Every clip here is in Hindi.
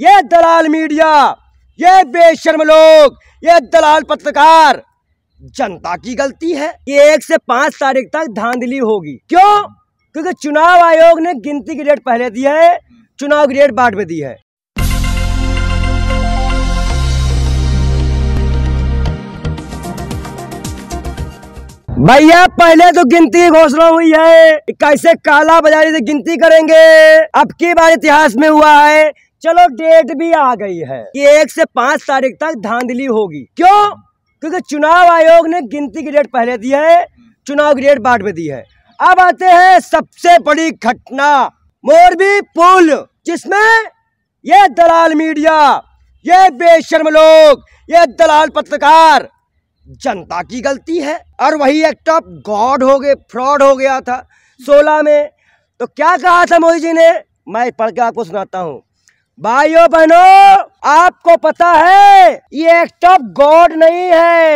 ये दलाल मीडिया ये बेशर्म लोग ये दलाल पत्रकार जनता की गलती है कि एक से पांच तारीख तक धांधली होगी क्यों क्योंकि चुनाव आयोग ने गिनती की डेट पहले दी है चुनाव की डेट बाद में दी है भैया पहले तो गिनती घोषणा हुई है कैसे काला बाजारी से गिनती करेंगे अब की बार इतिहास में हुआ है चलो डेट भी आ गई है कि एक से पांच तारीख तक धांधली होगी क्यों क्योंकि चुनाव आयोग ने गिनती की डेट पहले दी है चुनाव की डेट बाद में दी है अब आते हैं सबसे बड़ी घटना मोरबी पुल जिसमें ये दलाल मीडिया ये बेशर्म लोग ये दलाल पत्रकार जनता की गलती है और वही एक टॉप गॉड हो गए फ्रॉड हो गया था सोलह में तो क्या कहा था मोदी जी ने मैं पढ़ के आपको सुनाता हूँ भाइयों बहनों आपको पता है ये एक टॉप गॉड नहीं है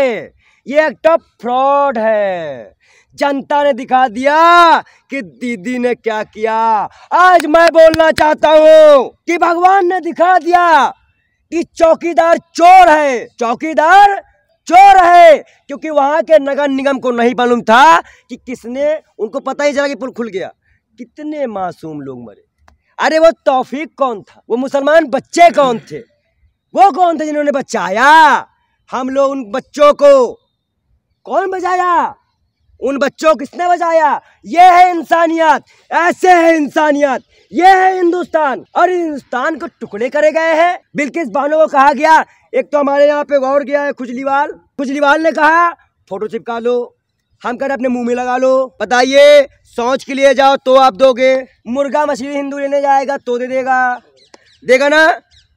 ये एक टॉप फ्रॉड है जनता ने दिखा दिया कि दीदी ने क्या किया आज मैं बोलना चाहता हूँ कि भगवान ने दिखा दिया कि चौकीदार चोर है चौकीदार चोर है क्योंकि वहां के नगर निगम को नहीं मालूम था कि किसने उनको पता ही चला कि पुल खुल गया कितने मासूम लोग मरे अरे वो तौफीक कौन था वो मुसलमान बच्चे कौन थे वो कौन थे जिन्होंने बचाया हम लोग उन बच्चों को कौन बचाया उन बच्चों किसने बचाया ये है इंसानियत ऐसे है इंसानियत ये है हिंदुस्तान और हिंदुस्तान को टुकड़े करे गए हैं बिल्किस बानो को कहा गया एक तो हमारे यहाँ पे गौर गया है खुजलीवाल खुजलीवाल ने कहा फोटो चिपका लो हम रहे अपने मुंह में लगा लो बताइए सोच के लिए जाओ तो आप दोगे मुर्गा मछली हिंदू लेने जाएगा तो दे देगा देगा ना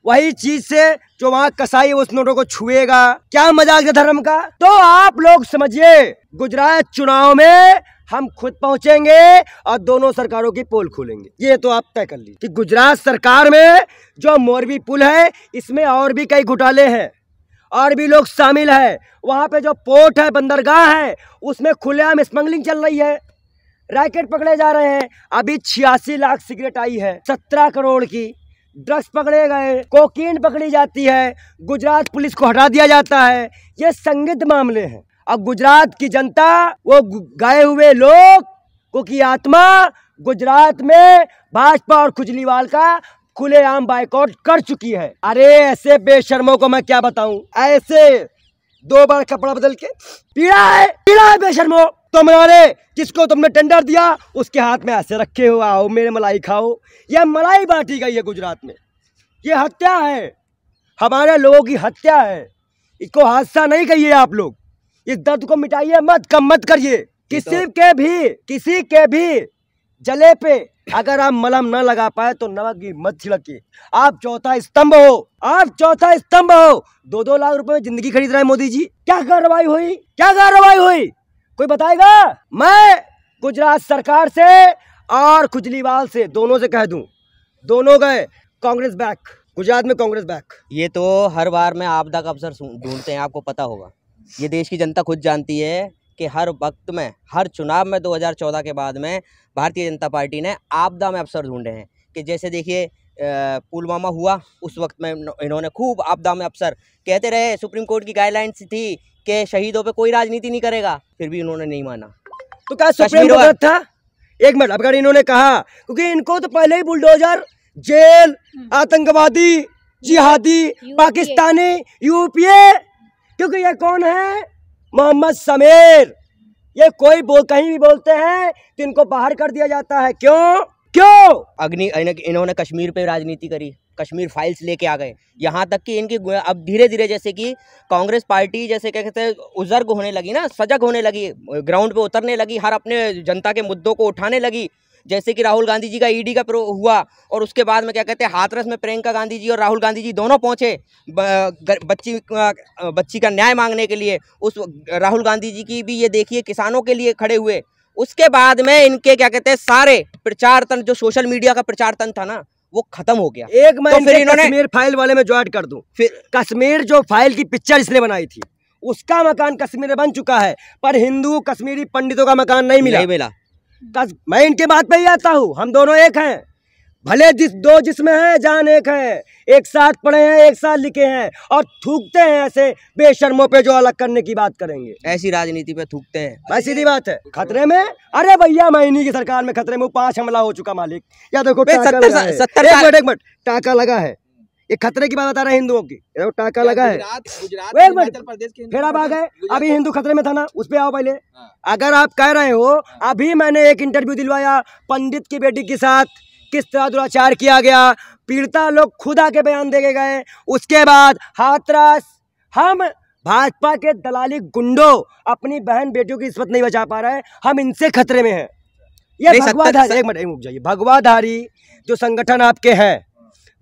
वही चीज से जो वहाँ कसाई उस नोटों को छुएगा क्या मजाक है धर्म का तो आप लोग समझिए गुजरात चुनाव में हम खुद पहुंचेंगे और दोनों सरकारों की पोल खोलेंगे ये तो आप तय कर लीजिए कि गुजरात सरकार में जो मोरबी पुल है इसमें और भी कई घोटाले हैं और भी लोग शामिल है वहाँ पे जो पोर्ट है बंदरगाह है उसमें खुलेआम स्मगलिंग चल रही है रैकेट पकड़े जा रहे हैं अभी छियासी लाख सिगरेट आई है सत्रह करोड़ की ड्रग्स पकड़े गए कोकीन पकड़ी जाती है गुजरात पुलिस को हटा दिया जाता है ये संगत मामले हैं अब गुजरात की जनता वो गए हुए लोग क्योंकि आत्मा गुजरात में भाजपा और खुजलीवाल का खुलेआम बाइकआउट कर चुकी है अरे ऐसे बेशर्मों को मैं क्या बताऊं ऐसे दो बार कपड़ा बदल के पीड़ा है पीड़ा है बेशर्मो तुम्हारे तो जिसको तुमने टेंडर दिया उसके हाथ में ऐसे रखे हो आओ मेरे मलाई खाओ यह मलाई बांटी गई है गुजरात में ये हत्या है हमारे लोगों की हत्या है इसको हादसा नहीं कहिए आप लोग इस दर्द को मिटाइए मत कम मत करिए किसी तो... के भी किसी के भी जले पे अगर आप मलम न लगा पाए तो नमक भी मत छिड़के आप चौथा स्तंभ हो आप चौथा स्तंभ हो दो दो लाख रुपए में जिंदगी खरीद रहे मोदी जी क्या कार्रवाई हुई क्या कार्रवाई हुई कोई बताएगा मैं गुजरात सरकार से और खुजलीवाल से दोनों से कह दूं दोनों गए कांग्रेस बैक गुजरात में कांग्रेस बैक ये तो हर बार में आपदा का अवसर ढूंढते हैं आपको पता होगा ये देश की जनता खुद जानती है कि हर वक्त में हर चुनाव में 2014 के बाद में भारतीय जनता पार्टी ने आपदा में अवसर ढूंढे हैं कि जैसे देखिए पुलवामा हुआ उस वक्त में इन्होंने खूब आपदा में अवसर कहते रहे सुप्रीम कोर्ट की गाइडलाइंस थी कि शहीदों पे कोई राजनीति नहीं करेगा फिर भी इन्होंने नहीं माना तो क्या सुप्रीम कोर्ट था एक मिनट अब इन्होंने कहा क्योंकि इनको तो पहले ही बुलडोजर जेल हम्म। आतंकवादी जिहादी पाकिस्तानी यूपीए क्योंकि ये कौन है मोहम्मद समीर ये कोई बोल कहीं भी बोलते हैं तो इनको बाहर कर दिया जाता है क्यों क्यों अग्नि इन्होंने कश्मीर पे राजनीति करी कश्मीर फाइल्स लेके आ गए यहाँ तक कि इनकी अब धीरे धीरे जैसे कि कांग्रेस पार्टी जैसे क्या कहते हैं उजर्ग होने लगी ना सजग होने लगी ग्राउंड पे उतरने लगी हर अपने जनता के मुद्दों को उठाने लगी जैसे कि राहुल गांधी जी का ईडी e का प्रो हुआ और उसके बाद में क्या कहते हैं हाथरस में प्रियंका गांधी जी और राहुल गांधी जी दोनों पहुंचे बच्ची बच्ची का न्याय मांगने के लिए उस राहुल गांधी जी की भी ये देखिए किसानों के लिए खड़े हुए उसके बाद में इनके क्या कहते हैं सारे प्रचार तंत्र जो सोशल मीडिया का प्रचार तंत्र था ना वो खत्म हो गया एक मैं तो इन्होंने कश्मीर फाइल वाले में ज्वाइट कर दूं फिर कश्मीर जो फाइल की पिक्चर इसने बनाई थी उसका मकान कश्मीर में बन चुका है पर हिंदू कश्मीरी पंडितों का मकान नहीं मिला नहीं मिला बस मैं इनके बात पे ही आता हूँ हम दोनों एक हैं भले जिस दो जिसमें है जान एक है एक साथ पढ़े हैं एक साथ लिखे हैं और थूकते हैं ऐसे बेशर्मों पे जो अलग करने की बात करेंगे ऐसी राजनीति पे थूकते हैं बस सीधी बात है खतरे में अरे भैया मैं इन्हीं की सरकार में खतरे में पांच हमला हो चुका मालिक या देखो सत्तर एक मिनट एक मिनट टाका लगा है ये खतरे की बात बता रहे है हिंदुओं की टाका लगा है आप आ गए अभी हिंदू खतरे में था ना उस पर आओ पहले हाँ। अगर आप कह रहे हो हाँ। अभी मैंने एक इंटरव्यू दिलवाया पंडित की बेटी के साथ किस तरह दुराचार किया गया पीड़िता लोग खुद आके बयान दे गए उसके बाद हाथरस हम भाजपा के दलाली गुंडो अपनी बहन बेटियों की इज्जत नहीं बचा पा रहे हम इनसे खतरे में हैं ये भगवाधारी एक मिनट जाइए भगवाधारी जो संगठन आपके हैं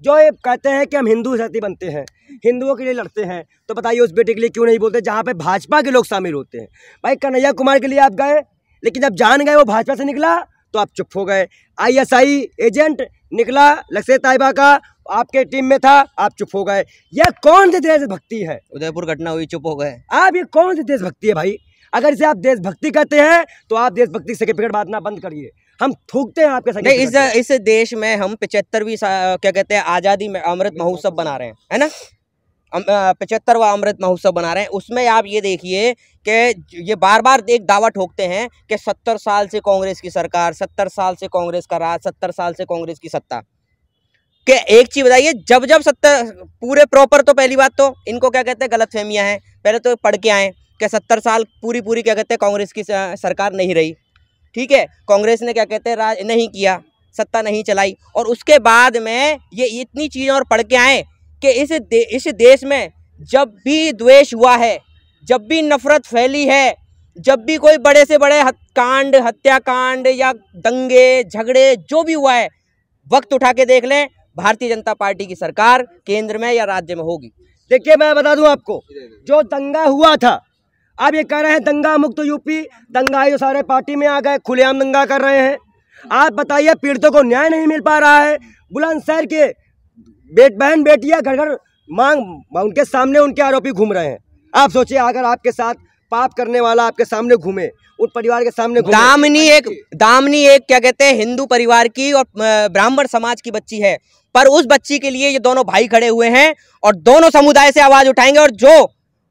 जो ये कहते हैं कि हम हिंदू जाति बनते हैं हिंदुओं के लिए लड़ते हैं तो बताइए उस बेटे के लिए क्यों नहीं बोलते जहाँ पे भाजपा के लोग शामिल होते हैं भाई कन्हैया कुमार के लिए आप गए लेकिन जब जान गए वो भाजपा से निकला तो आप चुप हो गए आईएसआई एजेंट निकला लक्ष्य ताइबा का आपके टीम में था आप चुप हो गए यह कौन सी देशभक्ति है उदयपुर घटना हुई चुप हो गए आप ये कौन सी देशभक्ति है भाई अगर इसे आप देशभक्ति कहते हैं तो आप देशभक्ति सर्टिफिकेट बांधना बंद करिए हम थूकते हैं आपके साथ इस इस देश में हम पिचहत्तरवीं क्या कहते हैं आज़ादी में अमृत महोत्सव बना रहे हैं है ना पचहत्तरवा अमृत महोत्सव बना रहे हैं उसमें आप ये देखिए कि ये बार बार एक दावा ठोकते हैं कि सत्तर साल से कांग्रेस की सरकार सत्तर साल से कांग्रेस का राज सत्तर साल से कांग्रेस की सत्ता के एक चीज़ बताइए जब जब सत्तर पूरे प्रॉपर तो पहली बात तो इनको क्या कहते हैं गलत फहमियाँ हैं पहले तो पढ़ के आएँ कि सत्तर साल पूरी पूरी क्या कहते हैं कांग्रेस की सरकार नहीं रही ठीक है कांग्रेस ने क्या कहते हैं राज नहीं किया सत्ता नहीं चलाई और उसके बाद में ये इतनी चीज़ें और पढ़ के आए कि इस दे, इस देश में जब भी द्वेष हुआ है जब भी नफ़रत फैली है जब भी कोई बड़े से बड़े हत, कांड हत्याकांड या दंगे झगड़े जो भी हुआ है वक्त उठा के देख लें भारतीय जनता पार्टी की सरकार केंद्र में या राज्य में होगी देखिए मैं बता दूं आपको जो दंगा हुआ था आप ये कह रहे हैं दंगा मुक्त यूपी दंगा जो सारे पार्टी में आ गए खुलेआम दंगा कर रहे हैं आप बताइए पीड़ितों को न्याय नहीं मिल पा रहा है बुलंदशहर के बेट बहन बेटियां घर घर मांग उनके सामने उनके आरोपी घूम रहे हैं आप सोचिए अगर आपके साथ पाप करने वाला आपके सामने घूमे उन परिवार के सामने दामनी एक दामनी एक क्या कहते हैं हिंदू परिवार की और ब्राह्मण समाज की बच्ची है पर उस बच्ची के लिए ये दोनों भाई खड़े हुए हैं और दोनों समुदाय से आवाज उठाएंगे और जो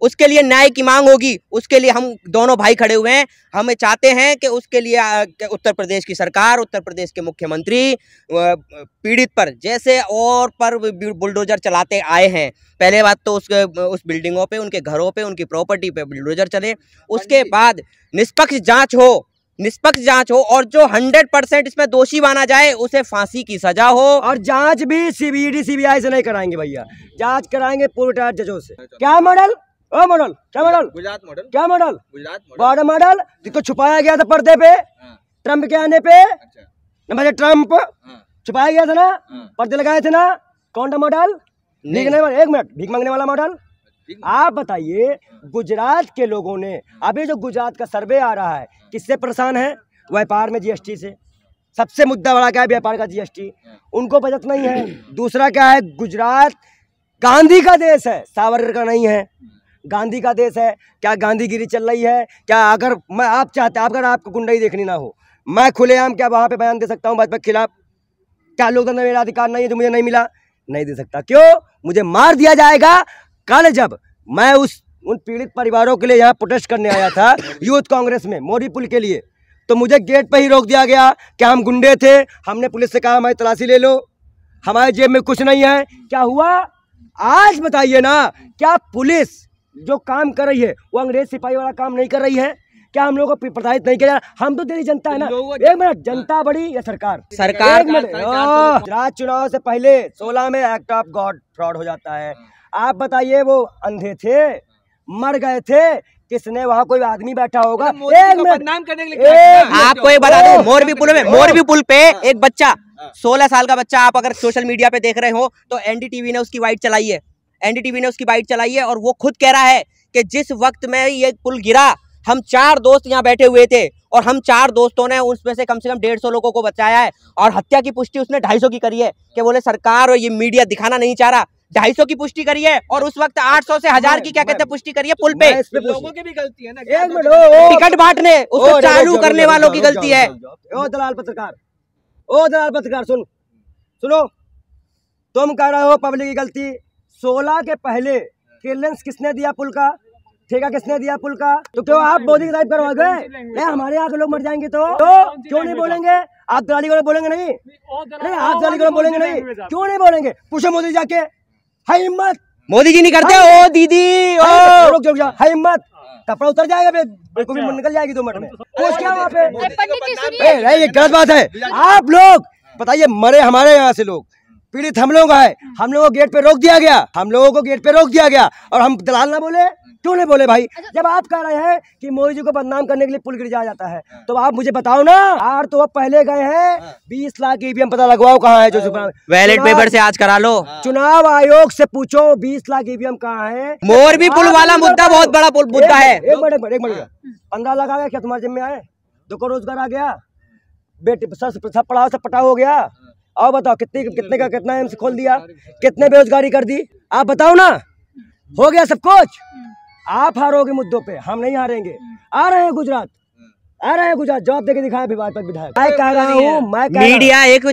उसके लिए न्याय की मांग होगी उसके लिए हम दोनों भाई खड़े हुए हैं हम चाहते हैं कि उसके लिए उत्तर प्रदेश की सरकार उत्तर प्रदेश के मुख्यमंत्री पीड़ित पर जैसे और पर बुलडोजर चलाते आए हैं पहले बात तो उसके उस बिल्डिंगों पे उनके घरों पे उनकी प्रॉपर्टी पे बुलडोजर चले उसके हाँ बाद निष्पक्ष जाँच हो निष्पक्ष जांच हो और जो 100 परसेंट इसमें दोषी माना जाए उसे फांसी की सजा हो और जांच भी सीबीडी सीबीआई e से नहीं कराएंगे भैया जांच कराएंगे पूर्व जजों से क्या मॉडल ओ मॉडल क्या मॉडल गुजरात मॉडल क्या मॉडल गुजरात बारह मॉडल जिसको छुपाया गया था पर्दे पे हाँ। ट्रम्प के आने पे अच्छा। नंबर ट्रम्प हाँ। छुपाया गया था ना हाँ। पर्दे लगाए थे ना कौन सा मॉडल एक मिनट भीख मांगने वाला मॉडल आप बताइए गुजरात के लोगों ने अभी जो गुजरात का सर्वे आ रहा है किससे परेशान है व्यापार में जीएसटी से सबसे मुद्दा बड़ा क्या है व्यापार का जीएसटी उनको बचत नहीं है दूसरा क्या है गुजरात गांधी का देश है सावरकर का नहीं है गांधी का देश है क्या गांधीगिरी चल रही है क्या अगर मैं आप चाहते अगर आपको गुंडाई देखनी ना हो मैं खुलेआम क्या वहाँ पे बयान दे सकता हूँ भाजपा के खिलाफ क्या लोकतंत्र मेरा अधिकार नहीं है जो मुझे नहीं मिला नहीं दे सकता क्यों मुझे मार दिया जाएगा कल जब मैं उस उन पीड़ित परिवारों के लिए यहाँ प्रोटेस्ट करने आया था यूथ कांग्रेस में मोरी पुल के लिए तो मुझे गेट पर ही रोक दिया गया क्या हम गुंडे थे हमने पुलिस से कहा हमारी तलाशी ले लो हमारे जेब में कुछ नहीं है क्या हुआ आज बताइए ना क्या पुलिस जो काम कर रही है वो अंग्रेज सिपाही वाला काम नहीं कर रही है क्या हम लोगों को प्रताड़ित नहीं किया जा रहा हम तो तेरी जनता है ना एक मिनट जनता बड़ी या सरकार सरकार एक हाँ। तो- चुनाव से पहले सोलह में एक्ट ऑफ गॉड फ्रॉड हो जाता है हाँ। आप बताइए वो अंधे थे मर गए थे किसने वहाँ कोई आदमी बैठा होगा एक मिनट करने के लिए आपको एक बता दो मोरबी पुल में मोरबी पुल पे हाँ। एक बच्चा सोलह साल का बच्चा आप अगर सोशल मीडिया पे देख रहे हो तो एनडीटीवी ने उसकी वाइट चलाई है एनडीटीवी ने उसकी बाइट चलाई है और वो खुद कह रहा है कि जिस वक्त में ये पुल गिरा हम चार दोस्त यहाँ बैठे हुए थे और हम चार दोस्तों ने उसमें से कम से कम डेढ़ सौ लोगों को बचाया है और हत्या की पुष्टि उसने ढाई सौ की करी है कि बोले सरकार और ये मीडिया दिखाना नहीं चाह रहा ढाई सौ की पुष्टि करी है और उस वक्त आठ सौ से हजार की क्या कहते हैं पुष्टि करी है पुल पे लोगों की भी गलती है ना टिकट बांटने उसको चालू करने वालों की गलती है ओ दलाल पत्रकार ओ दलाल पत्रकार सुन सुनो तुम कह रहे हो पब्लिक की गलती सोलह के पहले क्लियरेंस किसने दिया पुल का ठेका किसने दिया पुल का तो क्यों तो आप बोधी टाइप करवा गए हमारे यहाँ के तो लोग मर जाएंगे तो, तो क्यों नहीं बोलेंगे आप दलाली वाले बोलेंगे नहीं नहीं आप दलाली वाले बोलेंगे नहीं क्यों नहीं बोलेंगे पूछो मोदी जाके हाई हिम्मत मोदी जी नहीं करते हाँ। ओ दीदी ओ हाँ, रुक जा हाई हिम्मत कपड़ा हाँ। उतर जाएगा अच्छा। बिल्कुल भी निकल जाएगी दो मिनट में पूछ क्या वहाँ पे ये गलत बात है आप लोग बताइए मरे हमारे यहाँ से लोग पीड़ित हम लोग है हाँ। हम लोगों को गेट पे रोक दिया गया हम लोगों को गेट पे रोक दिया गया और हम दलाल ना बोले क्यों नहीं बोले भाई अच्छा। जब आप कह रहे हैं कि मोदी जी को बदनाम करने के लिए पुल गिर जाया जाता है हाँ। तो आप मुझे बताओ ना आर तो अब पहले गए हैं हाँ। बीस लाख ईवीएम पता लगवाओ कहाँ है जो वैलेट पेपर से आज करा लो चुनाव आयोग से पूछो बीस लाख ईवीएम कहाँ है मोर भी पुल वाला मुद्दा बहुत बड़ा मुद्दा है एक मिनट एक मिनट पंद्रह लाख आ गया क्या तुम्हारे जिम्मे आए दो रोजगार आ गया बेटे सब पढ़ाओ सब पटाओ हो गया और बताओ कितने कितने का कितना एम्स खोल दिया कितने बेरोजगारी कर दी आप बताओ ना हो गया सब कुछ हम्म। आप हारोगे मुद्दों पे हम नहीं हारेंगे आ रहे हैं गुजरात आ रहा है गुजरात जवाब देके दिखाया पर विधायक मैं कह रहा हूँ मैं मीडिया एक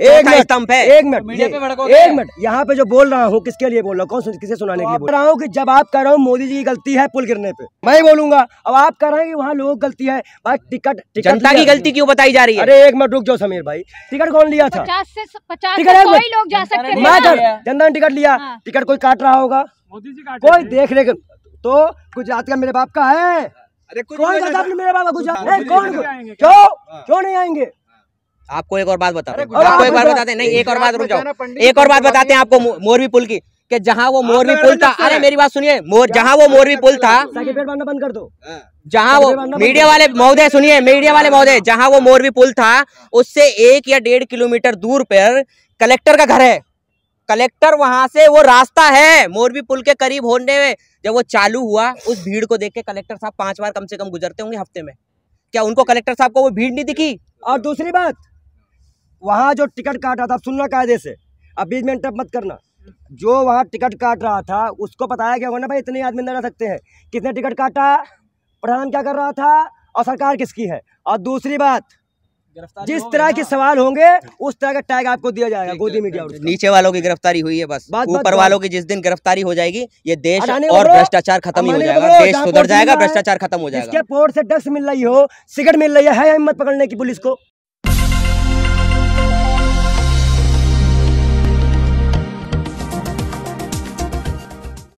स्तंभ है एक मिनट एक मिनट यहाँ पे जो बोल रहा हूँ किसके लिए बोल रहा हूँ कौन किसे सुनाने के लिए बोल रहा हूँ कि जब आप कह रहा हूँ मोदी जी की गलती है पुल गिरने पे मैं बोलूंगा अब आप कह रहे हैं कि वहाँ की गलती है भाई टिकट जनता की गलती क्यों बताई जा रही है अरे एक मिनट रुक जाओ समीर भाई टिकट कौन लिया था टिकट लोग जनता ने टिकट लिया हाँ। टिकट कोई काट रहा होगा मोदी जी कोई देख रेख तो गुजरात का मेरे बाप का है कौन करता आपने मेरे बाबा गुजरात कौन क्यों क्यों हाँ। नहीं आएंगे आपको एक और बात बता आपको एक बात बताते हैं नहीं एक और बात रुक जाओ एक और बात बताते हैं आपको मोरवी पुल की कि जहाँ वो मोरवी पुल था अरे मेरी बात सुनिए मोर जहाँ वो मोरवी पुल था बंद कर दो हाँ। जहाँ वो मीडिया वाले महोदय सुनिए मीडिया हाँ, वाले महोदय जहाँ वो मोरवी पुल था उससे एक या डेढ़ किलोमीटर दूर पर कलेक्टर का घर है कलेक्टर वहां से वो रास्ता है मोरबी पुल के करीब होने में जब वो चालू हुआ उस भीड़ को देख के कलेक्टर साहब पांच बार कम से कम गुजरते होंगे हफ्ते में क्या उनको कलेक्टर साहब को वो भीड़ नहीं दिखी और दूसरी बात वहाँ जो टिकट काटा था सुनना कायदे से अब बीच में मत करना जो वहाँ टिकट काट रहा था उसको बताया गया होगा ना भाई इतने आदमी न रह सकते हैं कितने टिकट काटा प्रधान क्या कर रहा था और सरकार किसकी है और दूसरी बात जिस तरह के सवाल होंगे उस तरह का टैग आपको दिया जाएगा गोदी मीडिया नीचे वालों की गिरफ्तारी हुई है बस ऊपर वालों की जिस दिन गिरफ्तारी हो जाएगी ये देश और भ्रष्टाचार खत्म हो जाएगा देश सुधर जाएगा भ्रष्टाचार खत्म हो जाएगा पोर्ट से डस्ट मिल रही हो सिगरेट मिल रही है हिम्मत पकड़ने की पुलिस को